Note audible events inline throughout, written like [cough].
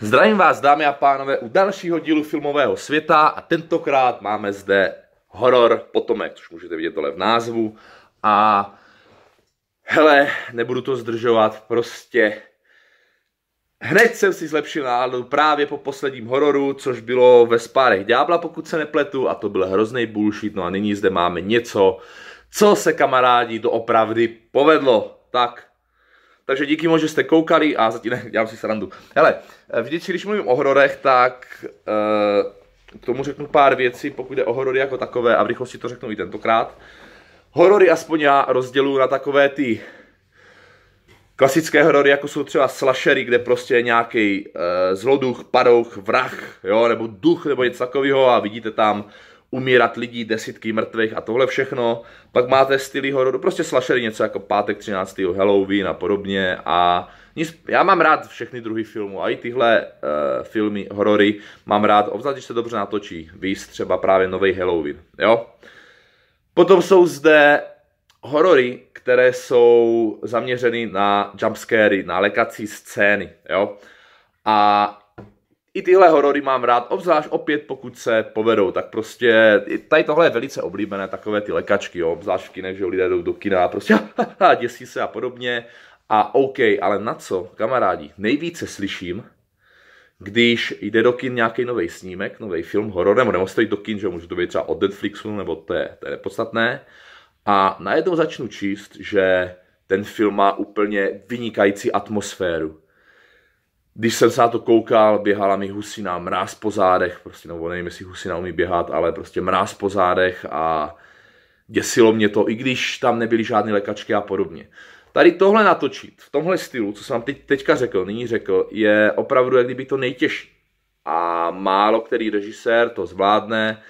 Zdravím vás, dámy a pánové, u dalšího dílu filmového světa a tentokrát máme zde horor Potomek, což můžete vidět dole v názvu. A hele, nebudu to zdržovat, prostě Hned jsem si zlepšil náladu právě po posledním hororu, což bylo ve spárech Ďábla, pokud se nepletu, a to byl hrozný bullshit, no a nyní zde máme něco, co se kamarádi doopravdy povedlo. Tak, takže díky moc, že jste koukali a zatím ne, dělám si srandu. Hele, vždycky, když mluvím o hororech, tak e, k tomu řeknu pár věcí, pokud jde o horory jako takové a v rychlosti to řeknu i tentokrát. Horory aspoň já rozděluji na takové ty klasické horory, jako jsou třeba slashery, kde prostě nějaký e, zloduch, padouch, vrah, jo, nebo duch, nebo něco takového a vidíte tam umírat lidí, desítky mrtvých a tohle všechno. Pak máte styly hororu, prostě slashery něco jako pátek 13. Halloween a podobně a nic, já mám rád všechny druhy filmů a i tyhle uh, filmy, horory mám rád, obzvlášť když se dobře natočí, víc třeba právě nový Halloween, jo. Potom jsou zde horory, které jsou zaměřeny na jumpscary, na lekací scény, jo. A i tyhle horory mám rád, obzvlášť opět pokud se povedou, tak prostě tady tohle je velice oblíbené, takové ty lekačky, jo, obzvlášť v kinech, že lidé jdou do kina a prostě [laughs] děsí se a podobně. A OK, ale na co, kamarádi, nejvíce slyším, když jde do kin nějaký nový snímek, nový film, horor, nebo nemusí do kin, že může to být třeba od Netflixu, nebo to je, to je nepodstatné. A najednou začnu číst, že ten film má úplně vynikající atmosféru když jsem se na to koukal, běhala mi husina mráz po zádech, prostě, nebo nevím, jestli husina umí běhat, ale prostě mráz po zádech a děsilo mě to, i když tam nebyly žádné lékačky a podobně. Tady tohle natočit, v tomhle stylu, co jsem vám teď, teďka řekl, nyní řekl, je opravdu jak kdyby to nejtěžší. A málo který režisér to zvládne,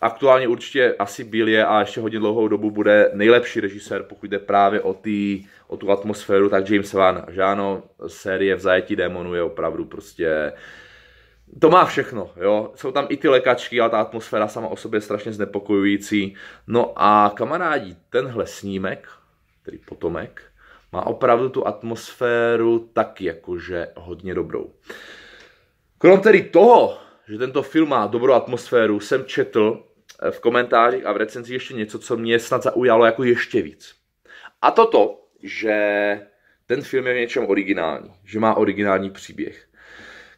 aktuálně určitě asi byl je a ještě hodně dlouhou dobu bude nejlepší režisér, pokud jde právě o, tý, o tu atmosféru, tak James Wan, že ano, série v zajetí démonů je opravdu prostě to má všechno, jo. Jsou tam i ty lekačky, ale ta atmosféra sama o sobě je strašně znepokojující. No a kamarádi, tenhle snímek, tedy potomek, má opravdu tu atmosféru tak jakože hodně dobrou. Krom tedy toho, že tento film má dobrou atmosféru, jsem četl eh, v komentářích a v recenzích ještě něco, co mě snad zaujalo jako ještě víc. A toto, že ten film je v něčem originální, že má originální příběh.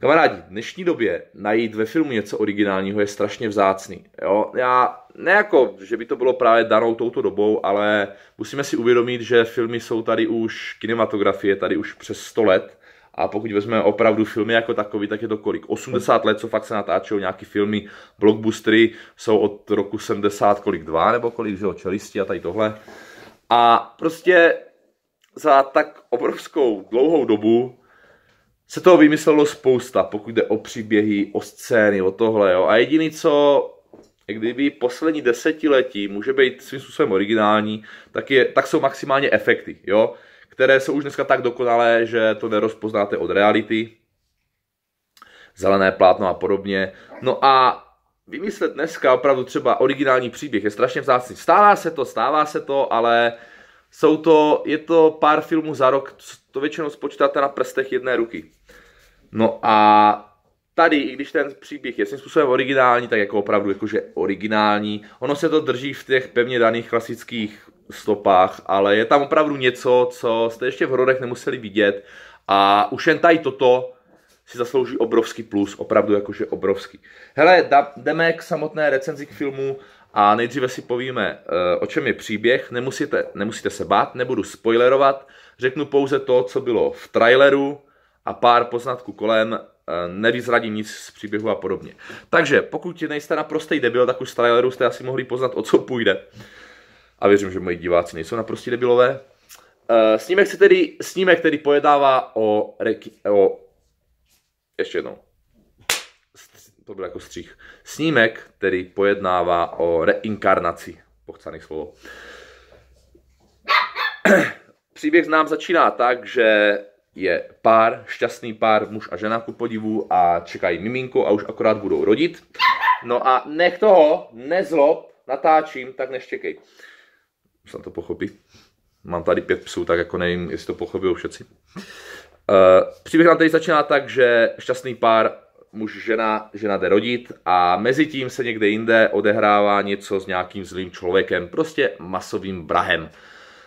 Kamarádi, v dnešní době najít ve filmu něco originálního je strašně vzácný. Jo? Já ne jako, že by to bylo právě danou touto dobou, ale musíme si uvědomit, že filmy jsou tady už, kinematografie tady už přes 100 let a pokud vezmeme opravdu filmy jako takový, tak je to kolik? 80 let, co fakt se natáčejí nějaký filmy, blockbustery jsou od roku 70, kolik dva nebo kolik, že jo, čelisti a tady tohle. A prostě za tak obrovskou dlouhou dobu se toho vymyslelo spousta, pokud jde o příběhy, o scény, o tohle. Jo. A jediný, co kdyby poslední desetiletí může být svým způsobem originální, tak, je, tak jsou maximálně efekty. Jo? které jsou už dneska tak dokonalé, že to nerozpoznáte od reality. Zelené plátno a podobně. No a vymyslet dneska opravdu třeba originální příběh je strašně vzácný. Stává se to, stává se to, ale jsou to, je to pár filmů za rok, to většinou spočítáte na prstech jedné ruky. No a tady, i když ten příběh je svým způsobem originální, tak jako opravdu jakože originální, ono se to drží v těch pevně daných klasických stopách, ale je tam opravdu něco, co jste ještě v Hrodech nemuseli vidět a už jen tady toto si zaslouží obrovský plus, opravdu jakože obrovský. Hele, da, jdeme k samotné recenzi k filmu a nejdříve si povíme, eh, o čem je příběh, nemusíte, nemusíte se bát, nebudu spoilerovat, řeknu pouze to, co bylo v traileru a pár poznatků kolem, eh, nevyzradím nic z příběhu a podobně. Takže pokud nejste naprostý debil, tak už z traileru jste asi mohli poznat, o co půjde a věřím, že moji diváci nejsou naprostí debilové. Uh, snímek, se tedy, snímek tedy pojednává o, reky, o ještě jednou. To byl jako střih. Snímek, který pojednává o reinkarnaci. Pochcaný slovo. [clears throat] Příběh nám začíná tak, že je pár, šťastný pár, muž a žena ku podivu a čekají miminko a už akorát budou rodit. No a nech toho, nezlob, natáčím, tak neštěkej snad to pochopí. Mám tady pět psů, tak jako nevím, jestli to pochopí všetci. Uh, příběh nám tady začíná tak, že šťastný pár muž, žena, žena jde rodit a mezi tím se někde jinde odehrává něco s nějakým zlým člověkem, prostě masovým brahem.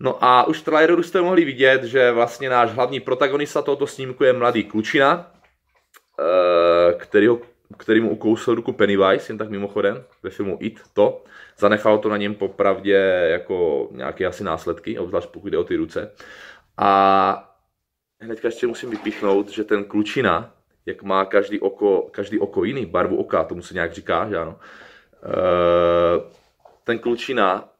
No a už v traileru jste mohli vidět, že vlastně náš hlavní protagonista tohoto snímku je mladý klučina, eh, kterýho který mu ukousil ruku Pennywise, jen tak mimochodem, ve filmu It, to. Zanechalo to na něm popravdě jako nějaké asi následky, obzvlášť pokud jde o ty ruce. A hnedka ještě musím vypíchnout, že ten klučina, jak má každý oko, každý oko jiný, barvu oka, tomu se nějak říká, že ano, ten klučina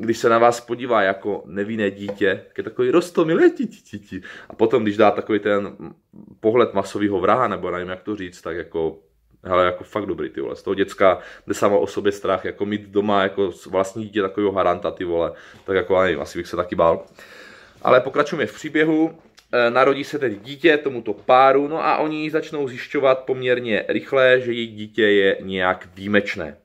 když se na vás podívá jako nevinné dítě, tak je takový rostomilé dítě. A potom, když dá takový ten pohled masového vraha, nebo nevím, jak to říct, tak jako hele, jako fakt dobrý, ty vole, z toho děcka jde sama o sobě strach, jako mít doma jako vlastní dítě takového haranta, ty vole, tak jako, nevím, asi bych se taky bál. Ale pokračujeme v příběhu, e, narodí se tedy dítě tomuto páru, no a oni začnou zjišťovat poměrně rychle, že její dítě je nějak výjimečné.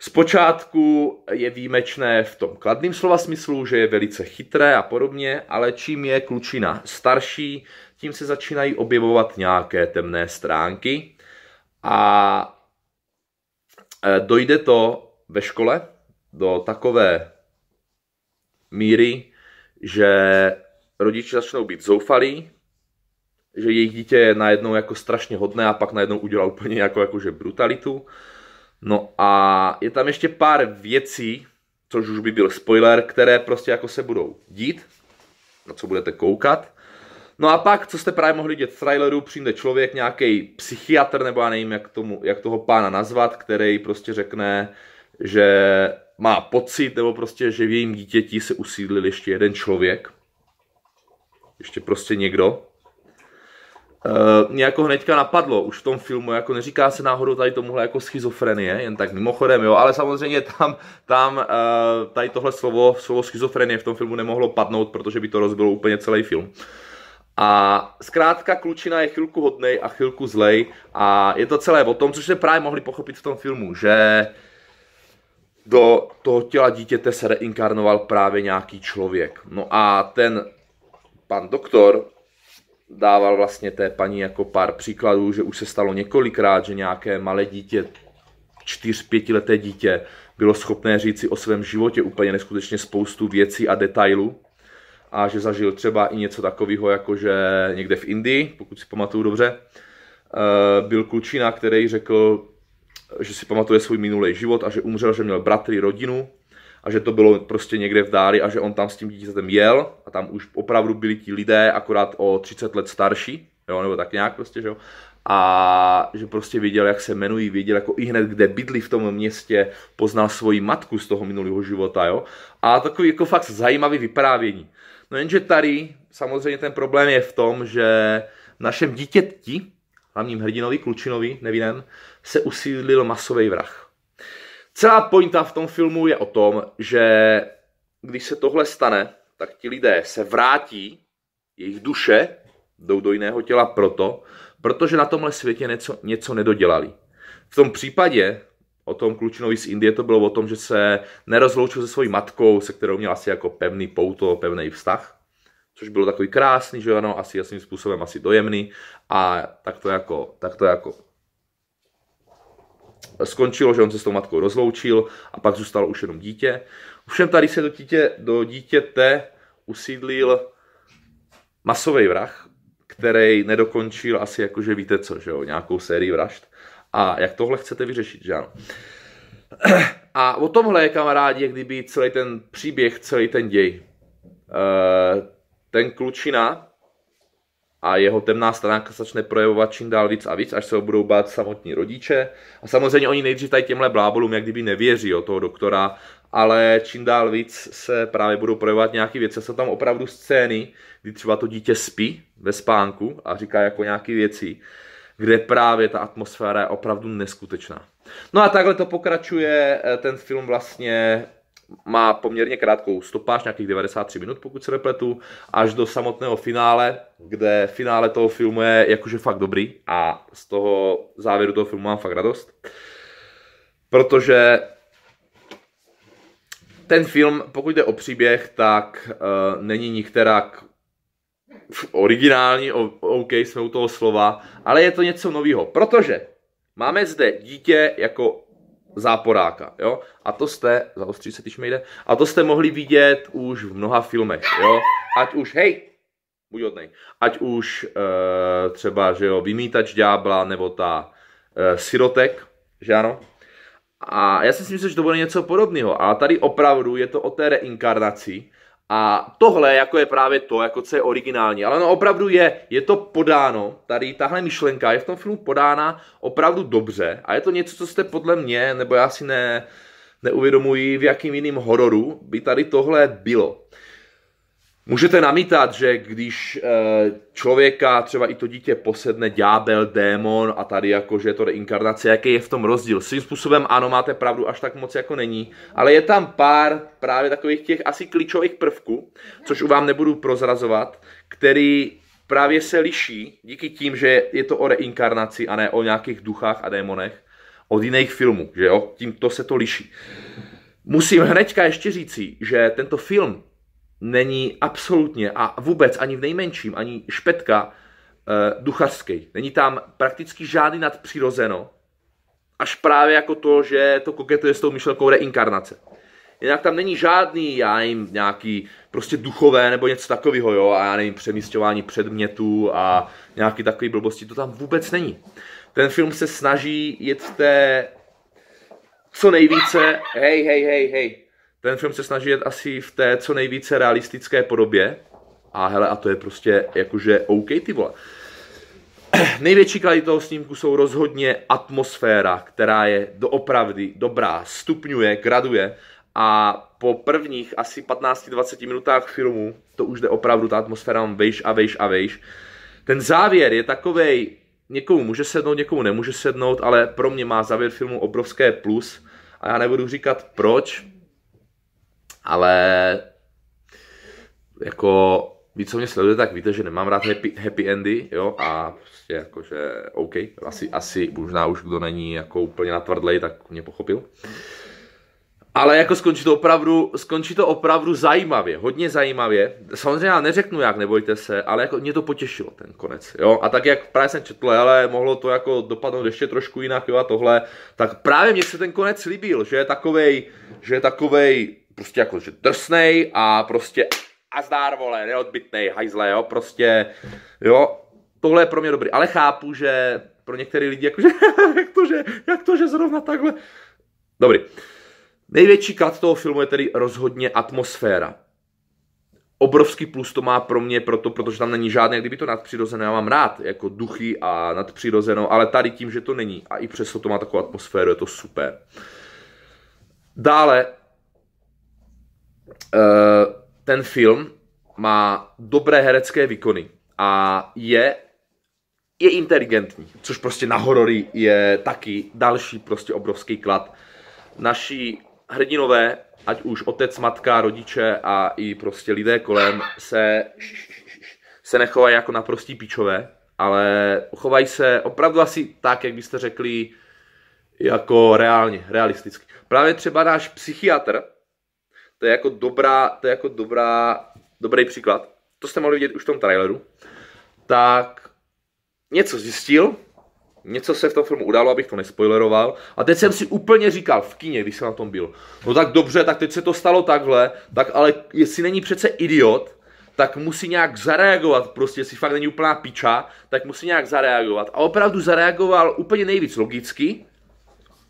Zpočátku je výjimečné v tom kladném slova smyslu, že je velice chytré a podobně, ale čím je klučina starší, tím se začínají objevovat nějaké temné stránky a e, dojde to ve škole do takové míry, že rodiče začnou být zoufalí, že jejich dítě je najednou jako strašně hodné a pak najednou udělá úplně jako, jakože brutalitu No a je tam ještě pár věcí, což už by byl spoiler, které prostě jako se budou dít, na co budete koukat. No a pak, co jste právě mohli dět v traileru, přijde člověk, nějaký psychiatr, nebo já nevím, jak, tomu, jak toho pána nazvat, který prostě řekne, že má pocit, nebo prostě, že v jejím dítěti se usídlil ještě jeden člověk. Ještě prostě někdo. Uh, mě jako hnedka napadlo už v tom filmu, jako neříká se náhodou tady tomuhle jako schizofrenie, jen tak mimochodem, jo, ale samozřejmě tam, tam uh, tady tohle slovo, slovo schizofrenie v tom filmu nemohlo padnout, protože by to rozbilo úplně celý film. A zkrátka klučina je chvilku hodnej a chvilku zlej a je to celé o tom, což se právě mohli pochopit v tom filmu, že do toho těla dítěte se reinkarnoval právě nějaký člověk. No a ten pan doktor dával vlastně té paní jako pár příkladů, že už se stalo několikrát, že nějaké malé dítě, čtyř, pětileté dítě, bylo schopné říct si o svém životě úplně neskutečně spoustu věcí a detailů a že zažil třeba i něco takového, jako že někde v Indii, pokud si pamatuju dobře, eh, byl klučina, který řekl, že si pamatuje svůj minulý život a že umřel, že měl bratry, rodinu a že to bylo prostě někde v dáli a že on tam s tím dítětem jel a tam už opravdu byli ti lidé akorát o 30 let starší, jo, nebo tak nějak prostě, že jo. A že prostě viděl, jak se jmenují, viděl jako i hned, kde bydlí v tom městě, poznal svoji matku z toho minulého života, jo. A takový jako fakt zajímavý vyprávění. No jenže tady samozřejmě ten problém je v tom, že našem dítěti, hlavním hrdinovi, klučinovi, nevím, se usídlil masový vrah. Celá pointa v tom filmu je o tom, že když se tohle stane, tak ti lidé se vrátí, jejich duše jdou do jiného těla proto, protože na tomhle světě něco, něco nedodělali. V tom případě o tom klučinovi z Indie to bylo o tom, že se nerozloučil se svojí matkou, se kterou měl asi jako pevný pouto, pevný vztah, což bylo takový krásný, že ano, asi jasným způsobem asi dojemný a tak to jako, tak to jako skončilo, že on se s tou matkou rozloučil a pak zůstalo už jenom dítě. Ovšem tady se do, dítě, do dítěte usídlil masový vrah, který nedokončil asi jakože víte co, že jo, nějakou sérii vražd. A jak tohle chcete vyřešit, že ano? A o tomhle je kamarádi, kdyby celý ten příběh, celý ten děj. Eh, ten klučina, a jeho temná stránka začne projevovat čím dál víc a víc, až se ho budou bát samotní rodiče. A samozřejmě oni nejdřív tady těmhle blábolům jak kdyby nevěří o toho doktora, ale čím dál víc se právě budou projevovat nějaké věci. Jsou tam opravdu scény, kdy třeba to dítě spí ve spánku a říká jako nějaké věci, kde právě ta atmosféra je opravdu neskutečná. No a takhle to pokračuje eh, ten film vlastně má poměrně krátkou stopáž, nějakých 93 minut, pokud se nepletu, až do samotného finále, kde finále toho filmu je jakože fakt dobrý a z toho závěru toho filmu mám fakt radost. Protože ten film, pokud jde o příběh, tak uh, není nikterak originální, OK, jsme u toho slova, ale je to něco nového, protože máme zde dítě jako záporáka. Jo? A to jste, zaostří se, když mi jde, a to jste mohli vidět už v mnoha filmech. Jo? Ať už, hej, buď odnej, ať už e, třeba, že jo, vymítač ďábla, nebo ta e, sirotek, že ano? A já si myslím, že to bude něco podobného. A tady opravdu je to o té reinkarnaci, a tohle jako je právě to, jako co je originální. Ale no opravdu je, je to podáno, tady tahle myšlenka je v tom filmu podána opravdu dobře a je to něco, co jste podle mě, nebo já si ne, neuvědomuji, v jakým jiným hororu by tady tohle bylo. Můžete namítat, že když eh, člověka třeba i to dítě posedne ďábel, démon a tady jako, že je to reinkarnace, jaký je v tom rozdíl. Svým způsobem ano, máte pravdu, až tak moc jako není, ale je tam pár právě takových těch asi klíčových prvků, což u vám nebudu prozrazovat, který právě se liší díky tím, že je to o reinkarnaci a ne o nějakých duchách a démonech od jiných filmů, že jo? Tímto se to liší. Musím hnedka ještě říci, že tento film není absolutně a vůbec ani v nejmenším, ani špetka e, duchařský. Není tam prakticky žádný nadpřirozeno, až právě jako to, že to koketuje s tou myšlenkou reinkarnace. Jinak tam není žádný, já jim nějaký prostě duchové nebo něco takového, jo, a já nevím, přemístování předmětů a nějaký takový blbosti, to tam vůbec není. Ten film se snaží jet té co nejvíce, hej, hej, hej, hej, ten film se snaží jet asi v té co nejvíce realistické podobě. A hele, a to je prostě jakože OK, ty vole. [clears throat] Největší kvalitou toho snímku jsou rozhodně atmosféra, která je doopravdy dobrá, stupňuje, graduje a po prvních asi 15-20 minutách filmu to už jde opravdu, ta atmosféra mám vejš a vejš a vejš. Ten závěr je takovej, někomu může sednout, někomu nemůže sednout, ale pro mě má závěr filmu obrovské plus a já nebudu říkat proč, ale jako vy, co mě sledujete, tak víte, že nemám rád happy, happy endy, jo, a prostě jakože OK, asi, asi možná už kdo není jako úplně natvrdlej, tak mě pochopil. Ale jako skončí to opravdu, skončí to opravdu zajímavě, hodně zajímavě. Samozřejmě já neřeknu jak, nebojte se, ale jako mě to potěšilo ten konec, jo. A tak jak právě jsem četl, ale mohlo to jako dopadnout ještě trošku jinak, jo, a tohle, tak právě mně se ten konec líbil, že je takovej, že je takovej prostě jako, že drsnej a prostě a zdár, vole, neodbitnej, hajzle, jo, prostě, jo, tohle je pro mě dobrý, ale chápu, že pro některé lidi, jakože, [laughs] jak to, že, jak to, že zrovna takhle, dobrý. Největší klad toho filmu je tedy rozhodně atmosféra. Obrovský plus to má pro mě, proto, protože tam není žádné, kdyby to nadpřirozené, já mám rád, jako duchy a nadpřirozeno, ale tady tím, že to není a i přesto to má takovou atmosféru, je to super. Dále, Eh, ten film má dobré herecké výkony a je je inteligentní, což prostě na horory je taky další prostě obrovský klad. Naši hrdinové, ať už otec, matka, rodiče a i prostě lidé kolem se, se nechovají jako naprostí pičové, ale chovají se opravdu asi tak, jak byste řekli, jako reálně, realisticky. Právě třeba náš psychiatr, to je jako dobrá, to je jako dobrá, dobrý příklad. To jste mohli vidět už v tom traileru. Tak něco zjistil, něco se v tom filmu událo, abych to nespoileroval. A teď jsem si úplně říkal, v kině, když jsem na tom byl, no tak dobře, tak teď se to stalo takhle, tak ale jestli není přece idiot, tak musí nějak zareagovat, prostě si fakt není úplná piča, tak musí nějak zareagovat. A opravdu zareagoval úplně nejvíc logicky,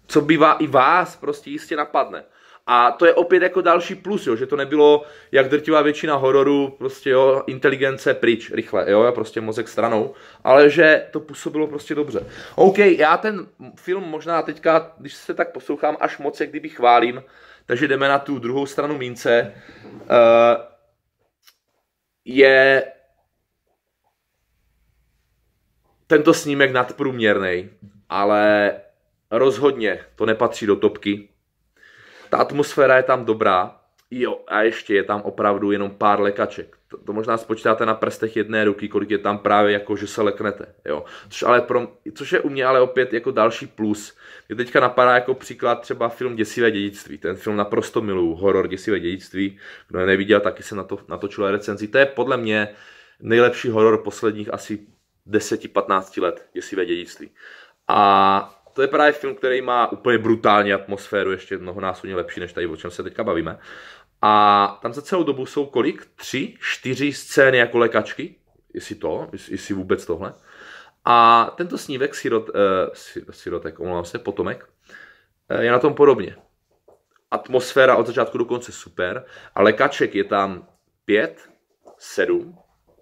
co by i vás prostě jistě napadne. A to je opět jako další plus, jo, že to nebylo, jak drtivá většina hororu, prostě jo, inteligence pryč, rychle, jo, a prostě mozek stranou, ale že to působilo prostě dobře. OK, já ten film možná teďka, když se tak poslouchám, až moc jak kdyby chválím, takže jdeme na tu druhou stranu mince. Uh, je tento snímek nadprůměrný, ale rozhodně to nepatří do topky ta atmosféra je tam dobrá, jo, a ještě je tam opravdu jenom pár lekaček. To, to možná spočítáte na prstech jedné ruky, kolik je tam právě jako, že se leknete, jo. Což, ale pro, což je u mě ale opět jako další plus. Mě teďka napadá jako příklad třeba film Děsivé dědictví. Ten film naprosto miluju, horor Děsivé dědictví. Kdo je neviděl, taky se na to natočil recenzi. To je podle mě nejlepší horor posledních asi 10-15 let Děsivé dědictví. A to je právě film, který má úplně brutální atmosféru, ještě mnohonásobně lepší než tady, o čem se teďka bavíme. A tam za celou dobu jsou kolik? Tři, čtyři scény jako lékačky, jestli to, jestli vůbec tohle. A tento snívek, sirot, eh, sirotek, omlouvám se, potomek, eh, je na tom podobně. Atmosféra od začátku do konce super, A lékaček je tam pět, sedm,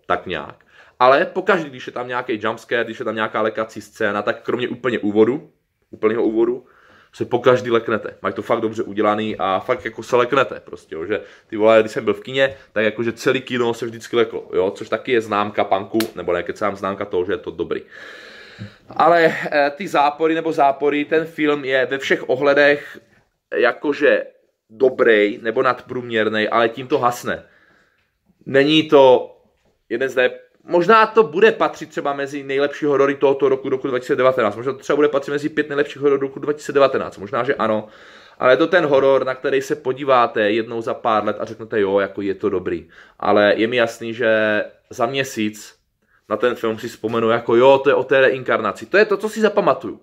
tak nějak. Ale pokaždé, když je tam nějaký jumpscare, když je tam nějaká lekací scéna, tak kromě úplně úvodu, úplného úvodu, se po každý leknete. Mají to fakt dobře udělaný a fakt jako se leknete prostě, jo, že ty vole, když jsem byl v kině, tak jakože celý kino se vždycky leklo, jo, což taky je známka panku, nebo ne, sám známka toho, že je to dobrý. Ale e, ty zápory nebo zápory, ten film je ve všech ohledech jakože dobrý nebo nadprůměrný, ale tím to hasne. Není to jeden z nej možná to bude patřit třeba mezi nejlepší horory tohoto roku, roku 2019. Možná to třeba bude patřit mezi pět nejlepších hororů roku 2019. Možná, že ano. Ale je to ten horor, na který se podíváte jednou za pár let a řeknete, jo, jako je to dobrý. Ale je mi jasný, že za měsíc na ten film si vzpomenu, jako jo, to je o té reinkarnaci. To je to, co si zapamatuju.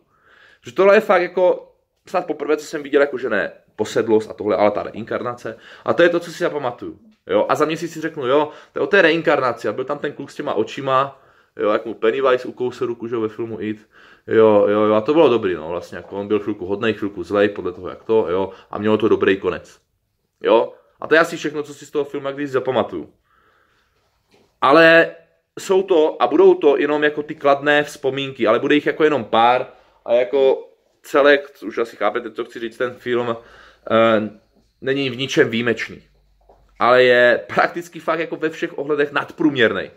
Že tohle je fakt jako snad poprvé, co jsem viděl, jako že ne posedlost a tohle, ale ta reinkarnace. A to je to, co si zapamatuju. Jo, a za měsíc si řeknu, jo, to je o té reinkarnaci. A byl tam ten kluk s těma očima, jo, jak mu Pennywise ukousil ruku, že ve filmu It. Jo, jo, jo, a to bylo dobrý, no, vlastně, jako on byl chvilku hodnej, chvilku zlej, podle toho, jak to, jo, a mělo to dobrý konec. Jo, a to je asi všechno, co si z toho filmu když zapamatuju. Ale jsou to a budou to jenom jako ty kladné vzpomínky, ale bude jich jako jenom pár a jako celek, už asi chápete, co chci říct, ten film e, není v ničem výjimečný ale je prakticky fakt jako ve všech ohledech nadprůměrný.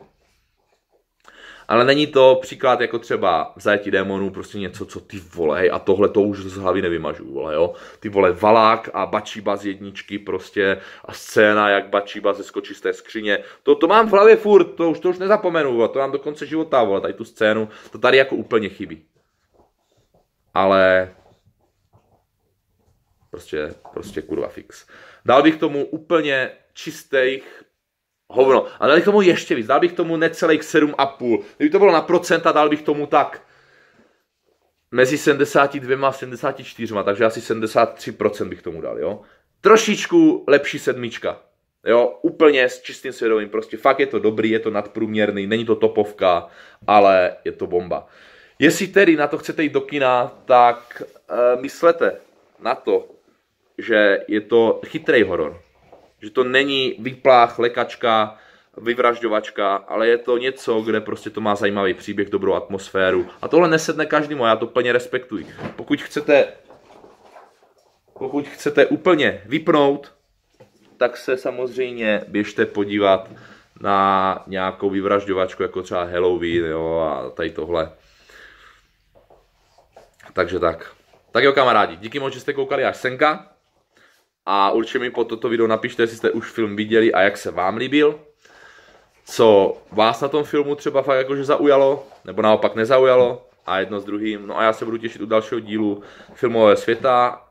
Ale není to příklad jako třeba v zajetí démonů, prostě něco, co ty vole, hej, a tohle to už z hlavy nevymažu, vole, jo. Ty vole, Valák a Bačíba z jedničky prostě a scéna, jak Bačíba ze skočí z té skříně. To, to mám v hlavě furt, to už, to už nezapomenu, vole, to mám do konce života, vole, tady tu scénu, to tady jako úplně chybí. Ale prostě, prostě kurva fix. Dal bych tomu úplně čistých hovno. A dal bych tomu ještě víc, dal bych tomu necelých 7,5. Kdyby to bylo na procenta, dal bych tomu tak mezi 72 a 74, takže asi 73% bych tomu dal, jo. Trošičku lepší sedmička, jo, úplně s čistým svědomím, prostě fakt je to dobrý, je to nadprůměrný, není to topovka, ale je to bomba. Jestli tedy na to chcete jít do kina, tak e, myslete na to, že je to chytrý horor. Že to není vyplách, lekačka, vyvražďovačka, ale je to něco, kde prostě to má zajímavý příběh, dobrou atmosféru. A tohle nesedne každému, já to plně respektuji. Pokud chcete, pokud chcete úplně vypnout, tak se samozřejmě běžte podívat na nějakou vyvražďovačku, jako třeba Halloween jo, a tady tohle. Takže tak. Tak jo kamarádi, díky moc, že jste koukali až senka a určitě mi pod toto video napište, jestli jste už film viděli a jak se vám líbil. Co vás na tom filmu třeba fakt jakože zaujalo, nebo naopak nezaujalo a jedno s druhým. No a já se budu těšit u dalšího dílu filmového světa.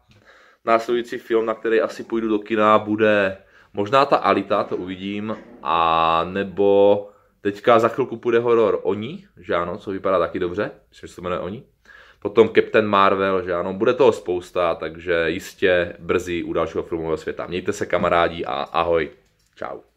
Následující film, na který asi půjdu do kina, bude možná ta Alita, to uvidím, a nebo teďka za chvilku půjde horor Oni, že ano, co vypadá taky dobře, myslím, že se to jmenuje Oni potom Captain Marvel, že ano, bude toho spousta, takže jistě brzy u dalšího filmového světa. Mějte se kamarádi a ahoj, čau.